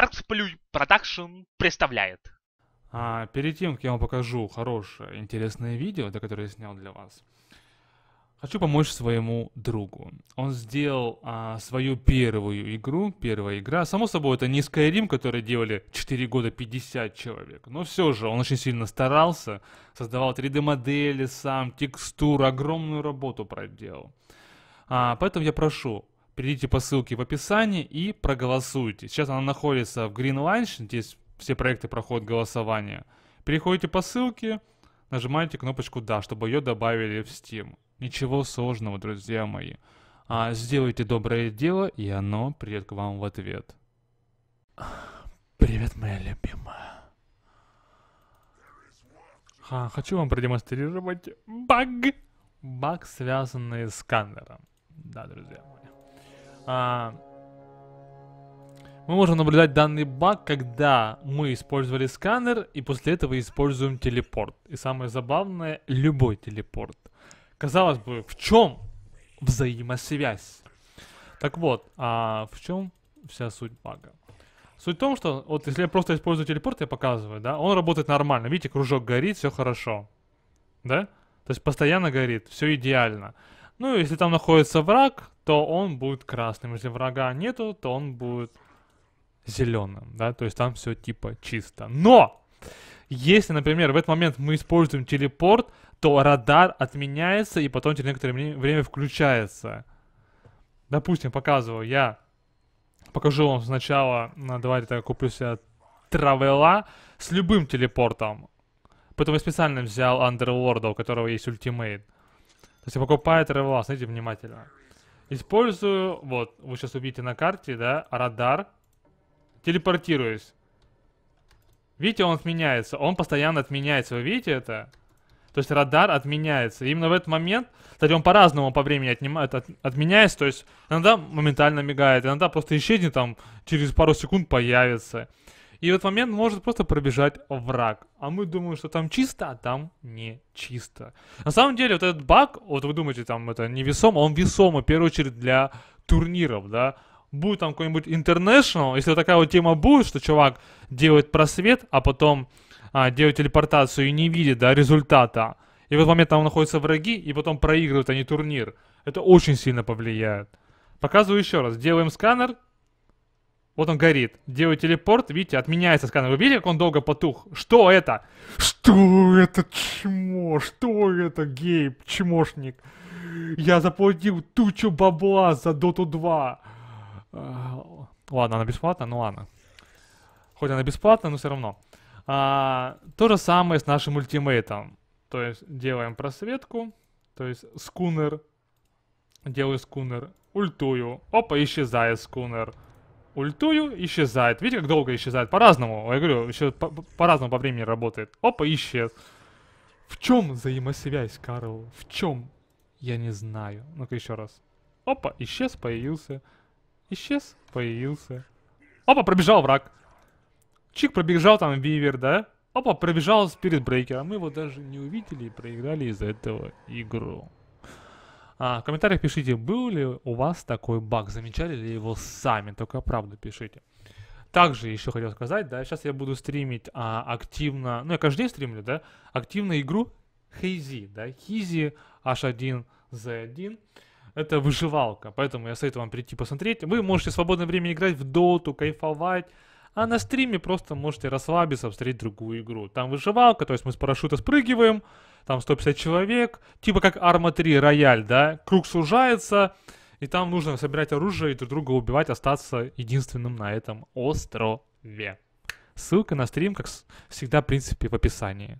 Art Play Production представляет. А перед тем, как я вам покажу хорошее, интересное видео, это которое я снял для вас, хочу помочь своему другу. Он сделал а, свою первую игру, первая игра. Само собой, это не Skyrim, который делали 4 года 50 человек. Но все же, он очень сильно старался, создавал 3D-модели сам, текстуру, огромную работу проделал. А, поэтому я прошу перейдите по ссылке в описании и проголосуйте. Сейчас она находится в Green launch, здесь все проекты проходят голосование. Переходите по ссылке, нажимаете кнопочку «Да», чтобы ее добавили в Steam. Ничего сложного, друзья мои. А сделайте доброе дело, и оно придет к вам в ответ. Привет, моя любимая. Ха, хочу вам продемонстрировать баг. Баг, связанный с сканером. Да, друзья мои. А, мы можем наблюдать данный баг, когда мы использовали сканер и после этого используем телепорт. И самое забавное, любой телепорт. Казалось бы, в чем взаимосвязь? Так вот, а в чем вся суть бага? Суть в том, что вот если я просто использую телепорт, я показываю, да, он работает нормально. Видите, кружок горит, все хорошо. Да? То есть постоянно горит, все идеально. Ну, если там находится враг, то он будет красным. Если врага нету, то он будет зеленым, да, то есть там все типа чисто. Но! Если, например, в этот момент мы используем телепорт, то радар отменяется и потом через некоторое время включается. Допустим, показываю я. Покажу вам сначала, давайте я куплю себе Травела с любым телепортом. Поэтому я специально взял Underworld, у которого есть ультимейт. То есть я покупаю Травела, смотрите внимательно. Использую, вот, вы сейчас увидите на карте, да, радар. Телепортируюсь. Видите, он отменяется. Он постоянно отменяется. Вы видите это? То есть радар отменяется. именно в этот момент, кстати, он по-разному по времени отнимает, от, отменяется. То есть иногда моментально мигает, иногда просто исчезнет, там через пару секунд появится. И в этот момент может просто пробежать враг. А мы думаем, что там чисто, а там не чисто. На самом деле, вот этот баг, вот вы думаете, там это невесомо, он весомый. в первую очередь, для турниров, да. Будет там какой-нибудь international, если вот такая вот тема будет, что чувак делает просвет, а потом а, делает телепортацию и не видит, да, результата. И в этот момент там находятся враги, и потом проигрывают они турнир. Это очень сильно повлияет. Показываю еще раз. Делаем сканер, вот он горит. Делаю телепорт, видите, отменяется сканер. Вы видели, как он долго потух? Что это? Что это, чмо? Что это, Гейб, чмошник? Я заплатил тучу бабла за Доту 2. А, ладно, она бесплатна, ну ладно. Хоть она бесплатная, но все равно. А, то же самое с нашим ультимейтом. То есть делаем просветку, то есть скунер, делаю скунер, ультую, опа, исчезает скунер ультую, исчезает. Видите, как долго исчезает? По-разному. Я говорю, еще по-разному по, по времени работает. Опа, исчез. В чем взаимосвязь, Карл? В чем? Я не знаю. Ну-ка еще раз. Опа, исчез, появился. Исчез, появился. Опа, пробежал враг. Чик пробежал там Вивер, да? Опа, пробежал перед брейкером. Мы его даже не увидели и проиграли из-за этого игру. А, в комментариях пишите, был ли у вас такой баг, замечали ли его сами, только правду пишите. Также еще хотел сказать, да, сейчас я буду стримить а, активно, ну я каждый день стримлю, да, активно игру Хейзи, да, Хизи H1Z1. Это выживалка, поэтому я советую вам прийти посмотреть. Вы можете в свободное время играть в доту, кайфовать, а на стриме просто можете расслабиться, встретить другую игру. Там выживалка, то есть мы с парашюта спрыгиваем, там 150 человек, типа как Arma 3 рояль, да, круг сужается, и там нужно собирать оружие и друг друга убивать, остаться единственным на этом острове. Ссылка на стрим, как всегда, в принципе, в описании.